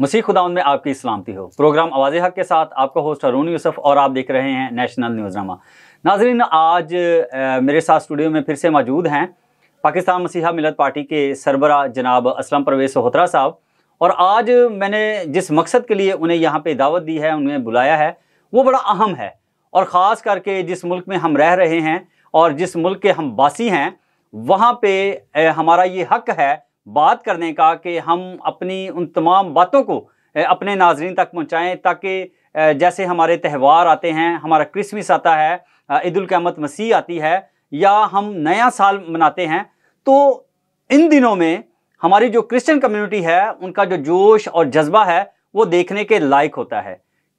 मसीह खुदा में आपकी सलामती हो प्रोग्राम आवाज़ हक के साथ आपका होस्ट अरून यूसुफ और आप देख रहे हैं नेशनल न्यूज नामा नाजरीन आज मेरे साथ स्टूडियो में फिर से मौजूद हैं पाकिस्तान मसीहा मिलत पार्टी के सरबरा जनाब असलम परवेज सहोत्रा साहब और आज मैंने जिस मकसद के लिए उन्हें यहाँ पर दावत दी है उन्हें बुलाया है वो बड़ा अहम है और ख़ास करके जिस मुल्क में हम रह रहे हैं और जिस मुल्क के हम बासी हैं वहाँ पे हमारा ये हक है बात करने का कि हम अपनी उन तमाम बातों को अपने नाजरन तक पहुँचाएँ ताकि जैसे हमारे त्यौहार आते हैं हमारा क्रिसमस आता है ईदालकमत मसीह आती है या हम नया साल मनाते हैं तो इन दिनों में हमारी जो क्रिश्चियन कम्युनिटी है उनका जो जोश और जज्बा है वो देखने के लायक होता है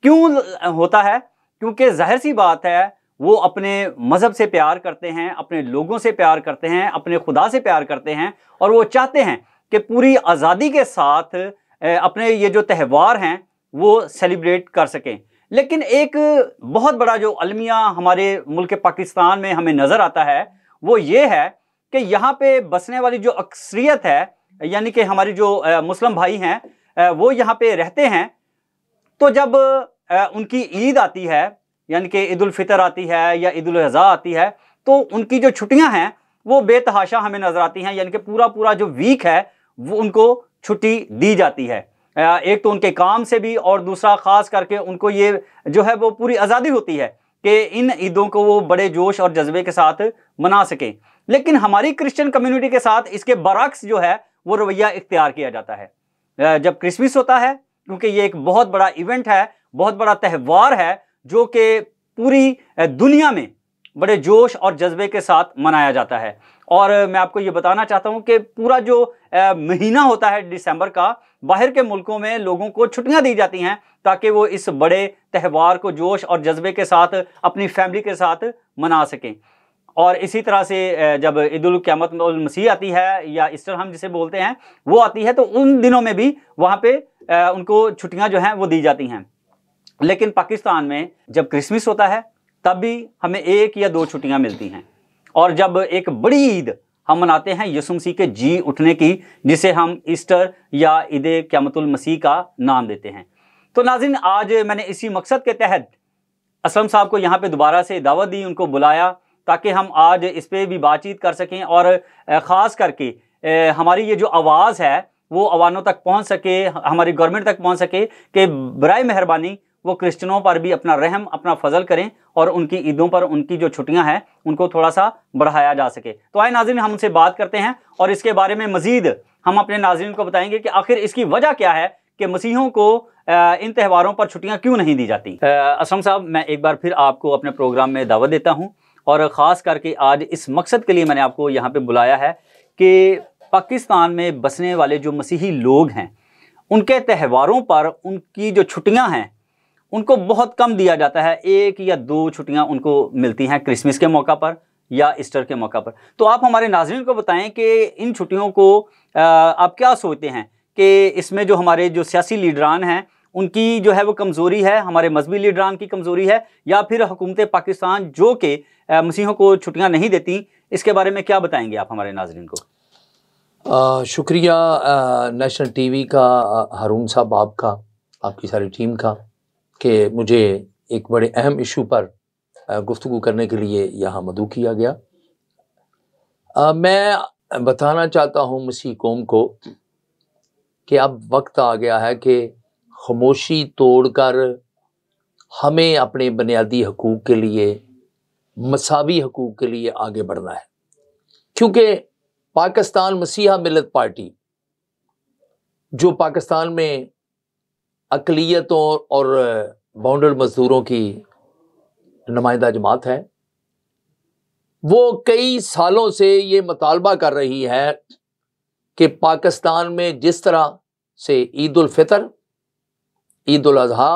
क्यों होता है क्योंकि जाहिर सी बात है वो अपने मज़हब से प्यार करते हैं अपने लोगों से प्यार करते हैं अपने खुदा से प्यार करते हैं और वो चाहते हैं कि पूरी आज़ादी के साथ अपने ये जो त्यौहार हैं वो सेलिब्रेट कर सकें लेकिन एक बहुत बड़ा जो अलमिया हमारे मुल्क पाकिस्तान में हमें नज़र आता है वो ये है कि यहाँ पे बसने वाली जो अक्सरियत है यानी कि हमारे जो मुस्लिम भाई हैं वो यहाँ पे रहते हैं तो जब उनकी ईद आती है यानी कि ईद फितर आती है या ईद आती है तो उनकी जो छुट्टियां हैं वो बेतहाशा हमें नज़र आती हैं यानी कि पूरा पूरा जो वीक है वो उनको छुट्टी दी जाती है एक तो उनके काम से भी और दूसरा ख़ास करके उनको ये जो है वो पूरी आज़ादी होती है कि इन ईदों को वो बड़े जोश और जज्बे के साथ मना सकें लेकिन हमारी क्रिश्चियन कम्युनिटी के साथ इसके बरक्स जो है वो रवैया इख्तियार किया जाता है जब क्रिसमस होता है क्योंकि ये एक बहुत बड़ा इवेंट है बहुत बड़ा त्यौहार है जो कि पूरी दुनिया में बड़े जोश और जज्बे के साथ मनाया जाता है और मैं आपको ये बताना चाहता हूँ कि पूरा जो महीना होता है दिसंबर का बाहर के मुल्कों में लोगों को छुट्टियाँ दी जाती हैं ताकि वो इस बड़े त्यौहार को जोश और जज्बे के साथ अपनी फैमिली के साथ मना सकें और इसी तरह से जब ईद क्यामत मसीह आती है या ईस्टर हम जिसे बोलते हैं वो आती है तो उन दिनों में भी वहाँ पे उनको छुट्टियाँ जो हैं वो दी जाती हैं लेकिन पाकिस्तान में जब क्रिसमस होता है तब भी हमें एक या दो छुट्टियां मिलती हैं और जब एक बड़ी ईद हम मनाते हैं यसुमसी के जी उठने की जिसे हम ईस्टर या ईद क्यामतुल मसीह का नाम देते हैं तो नाजिन आज मैंने इसी मकसद के तहत असलम साहब को यहाँ पे दोबारा से दावत दी उनको बुलाया ताकि हम आज इस पर भी बातचीत कर सकें और ख़ास करके हमारी ये जो आवाज़ है वो अवानों तक पहुँच सके हमारी गवर्नमेंट तक पहुँच सके कि बर मेहरबानी वो क्रिश्चनों पर भी अपना रहम अपना फजल करें और उनकी ईदों पर उनकी जो छुट्टियां हैं उनको थोड़ा सा बढ़ाया जा सके तो आए नाजिन हम उनसे बात करते हैं और इसके बारे में मज़ीद हम अपने नाजरन को बताएंगे कि आखिर इसकी वजह क्या है कि मसीहों को इन त्यौहारों पर छुट्टियां क्यों नहीं दी जाती असम साहब मैं एक बार फिर आपको अपने प्रोग्राम में दावत देता हूँ और ख़ास करके आज इस मकसद के लिए मैंने आपको यहाँ पर बुलाया है कि पाकिस्तान में बसने वाले जो मसीही लोग हैं उनके त्यौहारों पर उनकी जो छुट्टियां हैं उनको बहुत कम दिया जाता है एक या दो छुट्टियां उनको मिलती हैं क्रिसमस के मौका पर या ईस्टर के मौका पर तो आप हमारे नाजरन को बताएं कि इन छुट्टियों को आप क्या सोचते हैं कि इसमें जो हमारे जो सियासी लीडरान हैं उनकी जो है वो कमज़ोरी है हमारे मजहबी लीडरान की कमज़ोरी है या फिर हुकूमत पाकिस्तान जो कि मसीहों को छुट्टियाँ नहीं देती इसके बारे में क्या बताएंगे आप हमारे नाजरन को आ, शुक्रिया आ, नेशनल टीवी का हारून साहब आपका आपकी सारी टीम का कि मुझे एक बड़े अहम इशू पर गुफ्तु करने के लिए यहाँ मदु किया गया आ, मैं बताना चाहता हूँ मसीह कौम को कि अब वक्त आ गया है कि खामोशी तोड़कर हमें अपने बुनियादी हकूक़ के लिए मसावी हकूक़ के लिए आगे बढ़ना है क्योंकि पाकिस्तान मसीहा मिलत पार्टी जो पाकिस्तान में अकलीतों और बाउंडर मज़दूरों की नुमाइंदा जमात है वो कई सालों से ये मतालबा कर रही है कि पाकिस्तान में जिस तरह से ईद फितर ईद अजहा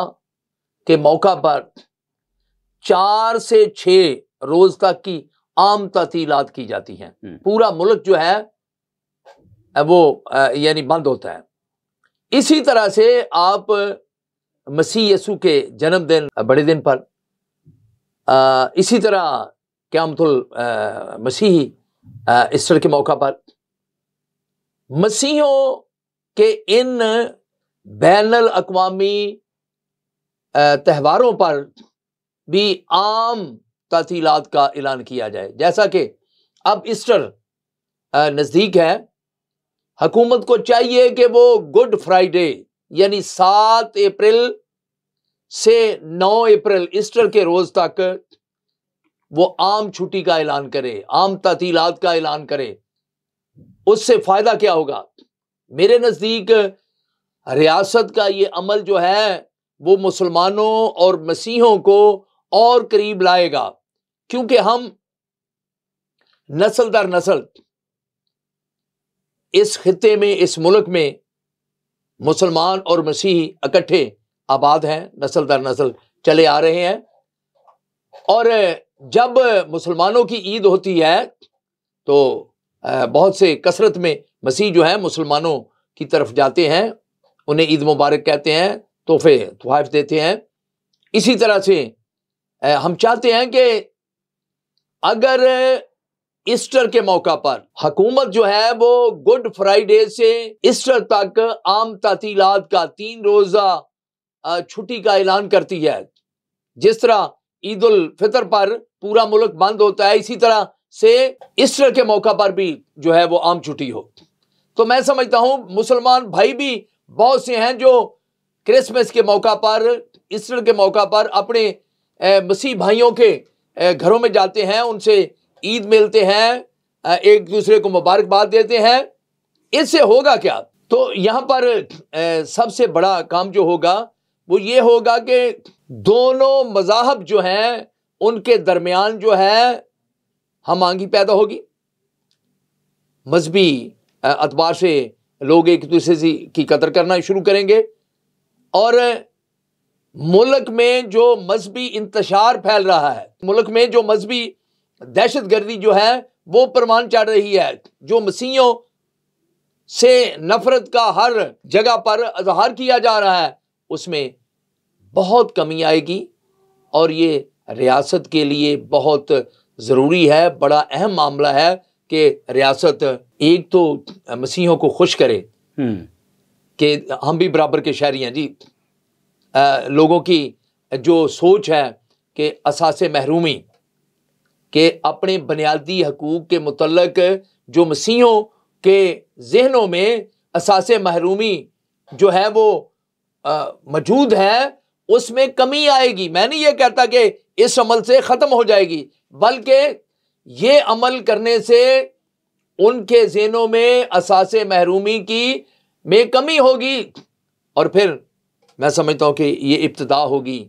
के मौका पर चार से छः रोज़ तक की आम ततीलत की जाती हैं हम्म। पूरा मुल्क जो है वो यानी बंद होता है इसी तरह से आप मसीह यसु के जन्मदिन बड़े दिन पर आ, इसी तरह क्यामतुल मसीही ईस्टर के मौका पर मसीहों के इन बैन अवी त्यौहारों पर भी आम तातीलत का ऐलान किया जाए जैसा कि अब ईस्टर नज़दीक है हकूमत को चाहिए कि वो गुड फ्राइडे यानी सात अप्रैल से नौ अप्रैल ईस्टर के रोज तक वो आम छुट्टी का ऐलान करे आम तातीलात का ऐलान करे उससे फायदा क्या होगा मेरे नज़दीक रियासत का ये अमल जो है वो मुसलमानों और मसीहों को और करीब लाएगा क्योंकि हम नस्ल दर नस्ल इस खत्े में इस मुल्क में मुसलमान और मसीह इकट्ठे आबाद हैं नस्ल दर नस्ल चले आ रहे हैं और जब मुसलमानों की ईद होती है तो बहुत से कसरत में मसीह जो है मुसलमानों की तरफ जाते हैं उन्हें ईद मुबारक कहते हैं तोहफे तोहफ देते हैं इसी तरह से हम चाहते हैं कि अगर ईस्टर के मौका पर हकूमत जो है वो गुड फ्राइडे से ईस्टर तक आम तातीलात का तीन रोजा छुट्टी का ऐलान करती है जिस तरह ईद उल फितर पर पूरा मुल्क बंद होता है इसी तरह से ईस्टर के मौका पर भी जो है वो आम छुट्टी हो तो मैं समझता हूं मुसलमान भाई भी बहुत से हैं जो क्रिसमस के मौका पर ईस्टर के मौका पर अपने मसीह भाइयों के घरों में जाते हैं उनसे ईद मिलते हैं एक दूसरे को मुबारकबाद देते हैं इससे होगा क्या तो यहाँ पर सबसे बड़ा काम जो होगा वो ये होगा कि दोनों मजाहब जो हैं उनके दरमियान जो है हम हमांगी पैदा होगी मजहबी अतबार से लोग एक दूसरे से की कदर करना शुरू करेंगे और मुल्क में जो मजहबी इंतशार फैल रहा है मुल्क में जो मजहबी दहशत गर्दी जो है वो प्रमाण चढ़ रही है जो मसीहों से नफरत का हर जगह पर अजहार किया जा रहा है उसमें बहुत कमी आएगी और ये रियासत के लिए बहुत ज़रूरी है बड़ा अहम मामला है कि रियासत एक तो मसीहों को खुश करे हम्म। कि हम भी बराबर के शहरी हैं जी आ, लोगों की जो सोच है कि असासे महरूमी कि अपने बुनियादी हकूक़ के मतलब जो मसीहों के जहनों में असास महरूमी जो है वो मौजूद है उसमें कमी आएगी मैं नहीं ये कहता कि इस अमल से ख़त्म हो जाएगी बल्कि ये अमल करने से उनके जहनों में असास महरूमी की में कमी होगी और फिर मैं समझता हूँ कि ये इब्तदा होगी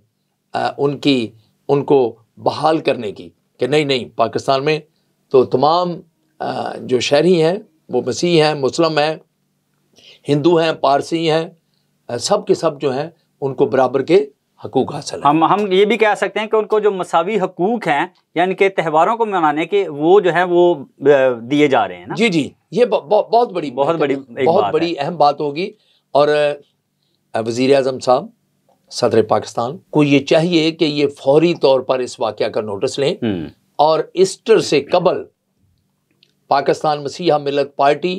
उनकी उनको बहाल करने की कि नहीं नहीं पाकिस्तान में तो तमाम जो शहरी हैं वो मसीह हैं मुस्लिम हैं हिंदू हैं पारसी हैं सब के सब जो हैं उनको बराबर के हकूक हासिल हम हम ये भी कह सकते हैं कि उनको जो मसावी हकूक हैं यानी कि त्यौहारों को मनाने के वो जो है वो दिए जा रहे हैं ना जी जी ये बहुत बड़ी बहुत बड़ी बहुत बड़ी अहम बात होगी और वज़ी अजम साहब सदर पाकिस्तान को ये चाहिए कि ये फौरी तौर पर इस वाक़ का नोटिस लें हम्म। और ईस्टर से कबल पाकिस्तान मसीहा मिलत पार्टी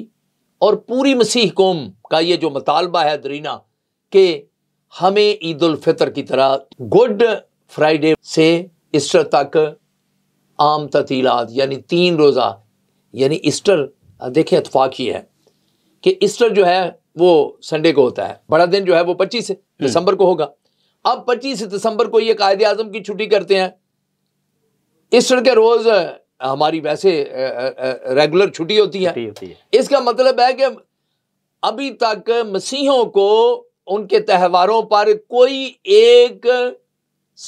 और पूरी मसीह कौम का ये जो मतालबा है दरीना के हमें ईद फितर की तरह गुड फ्राइडे से ईस्टर तक आम ततीलात यानी तीन रोज़ा यानी ईस्टर देखिए इतफाक़ ही है कि ईस्टर जो है वो संडे को होता है बड़ा दिन जो है वो पच्चीस हम्म। दिसंबर को होगा अब पच्चीस दिसंबर को ये कायदे आजम की छुट्टी करते हैं ईस्टर के रोज हमारी वैसे रेगुलर छुट्टी होती है, होती है। इसका मतलब है कि अभी तक मसीहों को उनके त्योहारों पर कोई एक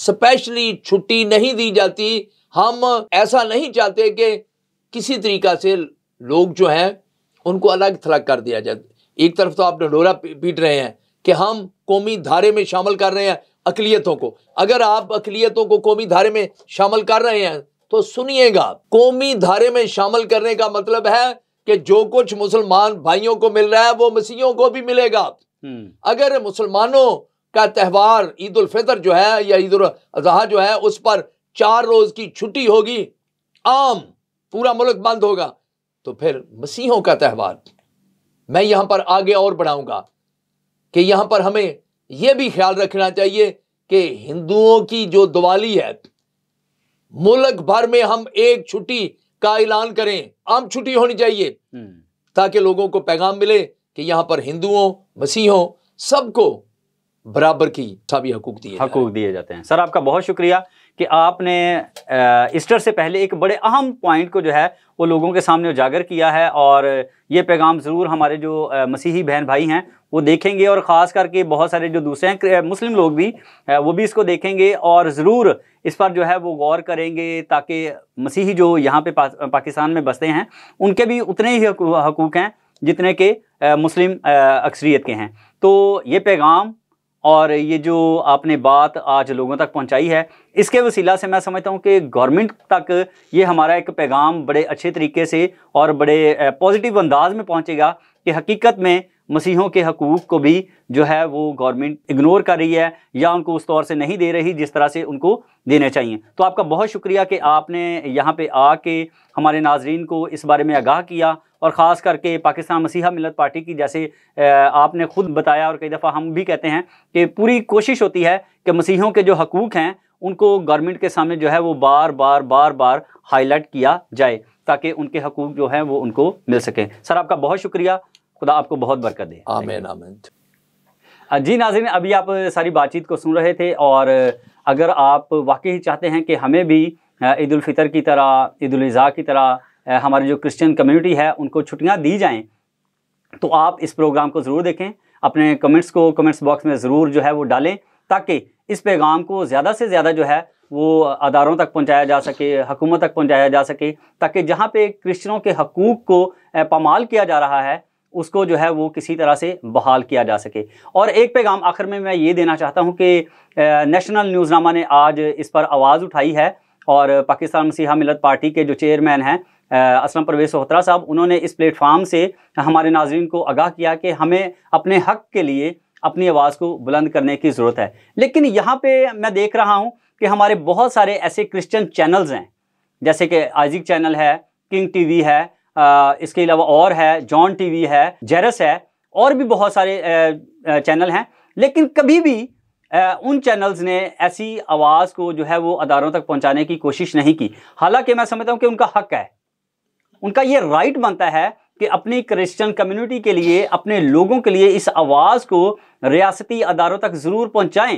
स्पेशली छुट्टी नहीं दी जाती हम ऐसा नहीं चाहते कि किसी तरीका से लोग जो हैं उनको अलग थलग कर दिया जाए एक तरफ तो आप ढंडोरा पीट रहे हैं कि हम कौमी धारे में शामिल कर रहे हैं अकलीतों को अगर आप अकलीतों को कौमी धारे में शामिल कर रहे हैं तो सुनिएगा कौमी धारे में शामिल करने का मतलब है कि जो कुछ मुसलमान भाइयों को मिल रहा है वो मसीहों को भी मिलेगा हम्म। अगर मुसलमानों का त्यौहार ईद उल फितर जो है या ईद उल अजहा जो है उस पर चार रोज की छुट्टी होगी आम पूरा मुल्क बंद होगा तो फिर मसीहों का त्यौहार मैं यहां पर आगे और बढ़ाऊंगा कि यहां पर हमें यह भी ख्याल रखना चाहिए कि हिंदुओं की जो दिवाली है मुल्क भर में हम एक छुट्टी का ऐलान करें आम छुट्टी होनी चाहिए हम्म। ताकि लोगों को पैगाम मिले कि यहां पर हिंदुओं मसीहों सबको बराबर की छावी हकूक दिए हकूक दिए जाते हैं सर आपका बहुत शुक्रिया कि आपने ईस्टर से पहले एक बड़े अहम पॉइंट को जो है वो लोगों के सामने उजागर किया है और ये पैगाम ज़रूर हमारे जो मसीही बहन भाई हैं वो देखेंगे और ख़ास करके बहुत सारे जो दूसरे हैं मुस्लिम लोग भी वो भी इसको देखेंगे और ज़रूर इस पर जो है वो गौर करेंगे ताकि मसीही जो यहाँ पे पा, पाकिस्तान में बसते हैं उनके भी उतने ही हकूक़ हैं जितने के मुस्लिम अक्सरीत के हैं तो ये पैगाम और ये जो आपने बात आज लोगों तक पहुंचाई है इसके वसीला से मैं समझता हूं कि गवर्नमेंट तक ये हमारा एक पैगाम बड़े अच्छे तरीके से और बड़े पॉजिटिव अंदाज में पहुंचेगा कि हकीकत में मसीहों के हकूक़ को भी जो है वो गवर्नमेंट इग्नोर कर रही है या उनको उस तौर से नहीं दे रही जिस तरह से उनको देने चाहिए तो आपका बहुत शुक्रिया कि आपने यहाँ पे आके हमारे नाजरीन को इस बारे में आगाह किया और ख़ास करके पाकिस्तान मसीहा मिलत पार्टी की जैसे आपने खुद बताया और कई दफ़ा हम भी कहते हैं कि पूरी कोशिश होती है कि मसीहों के जो हकूक़ हैं उनको गवर्नमेंट के सामने जो है वो बार बार बार बार हाईलाइट किया जाए ताकि उनके हकूक़ जो हैं वो उनको मिल सकें सर आपका बहुत शुक्रिया खुदा आपको बहुत बरकत दे आमेन आमेन जी नाजिन अभी आप सारी बातचीत को सुन रहे थे और अगर आप वाकई चाहते हैं कि हमें भी ईद की तरह ईद की तरह हमारी जो क्रिश्चियन कम्युनिटी है उनको छुट्टियाँ दी जाएँ तो आप इस प्रोग्राम को ज़रूर देखें अपने कमेंट्स को कमेंट्स बॉक्स में ज़रूर जो है वो डालें ताकि इस पैगाम को ज़्यादा से ज़्यादा जो है वो अदारों तक पहुंचाया जा सके हकूमत तक पहुंचाया जा सके ताकि जहाँ पे क्रिश्चनों के हकूक़ को पमाल किया जा रहा है उसको जो है वो किसी तरह से बहाल किया जा सके और एक पैगाम आखिर में मैं ये देना चाहता हूँ कि नेशनल न्यूज़नामा ने आज इस पर आवाज़ उठाई है और पाकिस्तान मसीहा मिलत पार्टी के जो चेयरमैन हैं असलम परवेज़ सोहत्रा साहब उन्होंने इस प्लेटफार्म से हमारे नाजरन को आगाह किया कि हमें अपने हक के लिए अपनी आवाज़ को बुलंद करने की ज़रूरत है लेकिन यहाँ पे मैं देख रहा हूँ कि हमारे बहुत सारे ऐसे क्रिश्चियन चैनल्स हैं जैसे कि आजिक चैनल है किंग टीवी है आ, इसके अलावा और है जॉन टीवी है जेरस है और भी बहुत सारे चैनल हैं लेकिन कभी भी उन चैनल्स ने ऐसी आवाज़ को जो है वो अदारों तक पहुंचाने की कोशिश नहीं की हालांकि मैं समझता हूं कि उनका हक है उनका ये राइट बनता है कि अपनी क्रिश्चियन कम्युनिटी के लिए अपने लोगों के लिए इस आवाज़ को रियासती अदारों तक ज़रूर पहुँचाएँ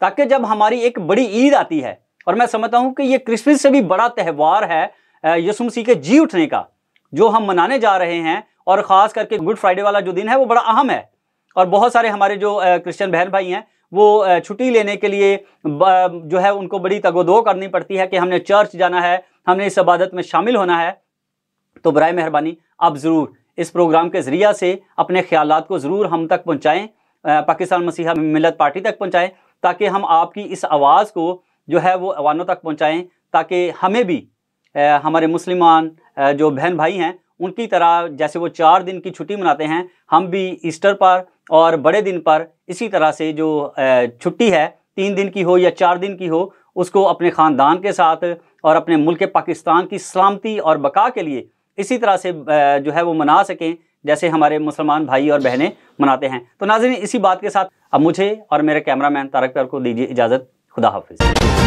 ताकि जब हमारी एक बड़ी ईद आती है और मैं समझता हूँ कि ये क्रिसमस से भी बड़ा त्यौहार है यसुमसी के जी उठने का जो हम मनाने जा रहे हैं और ख़ास करके गुड फ्राइडे वाला जो दिन है वो बड़ा अहम है और बहुत सारे हमारे जो क्रिश्चन बहन भाई हैं वो छुट्टी लेने के लिए जो है उनको बड़ी तगोदो करनी पड़ती है कि हमने चर्च जाना है हमने इस इबादत में शामिल होना है तो बर मेहरबानी आप ज़रूर इस प्रोग्राम के ज़रिया से अपने ख्याल को ज़रूर हम तक पहुँचाएँ पाकिस्तान मसीहा मिलत पार्टी तक पहुँचाएँ ताकि हम आपकी इस आवाज़ को जो है वो अवानों तक पहुँचाएँ ताकि हमें भी हमारे मुसलमान जो बहन भाई हैं उनकी तरह जैसे वो चार दिन की छुट्टी मनाते हैं हम भी ईस्टर पर और बड़े दिन पर इसी तरह से जो छुट्टी है तीन दिन की हो या चार दिन की हो उसको अपने ख़ानदान के साथ और अपने मुल्क पाकिस्तान की सलामती और बका के लिए इसी तरह से जो है वो मना सकें जैसे हमारे मुसलमान भाई और बहनें मनाते हैं तो नाजिन इसी बात के साथ अब मुझे और मेरे कैमरामैन तारक प्यार को दीजिए इजाज़त खुदा हाफिज़